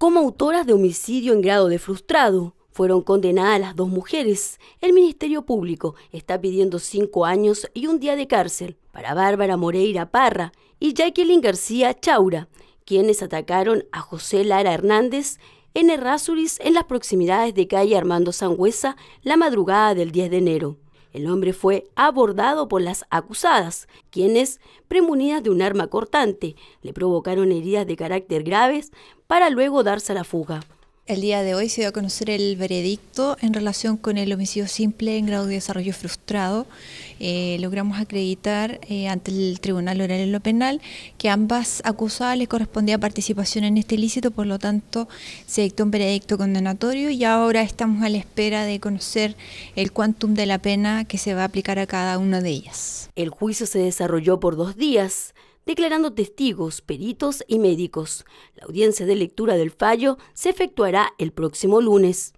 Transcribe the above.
Como autoras de homicidio en grado de frustrado, fueron condenadas las dos mujeres. El Ministerio Público está pidiendo cinco años y un día de cárcel para Bárbara Moreira Parra y Jacqueline García Chaura, quienes atacaron a José Lara Hernández en Errázuriz en las proximidades de calle Armando Sangüesa la madrugada del 10 de enero. El hombre fue abordado por las acusadas, quienes, premunidas de un arma cortante, le provocaron heridas de carácter graves para luego darse a la fuga. El día de hoy se dio a conocer el veredicto en relación con el homicidio simple en grado de desarrollo frustrado. Eh, logramos acreditar eh, ante el Tribunal Oral en lo Penal que ambas acusadas les correspondía participación en este ilícito, por lo tanto se dictó un veredicto condenatorio y ahora estamos a la espera de conocer el cuantum de la pena que se va a aplicar a cada una de ellas. El juicio se desarrolló por dos días declarando testigos, peritos y médicos. La audiencia de lectura del fallo se efectuará el próximo lunes.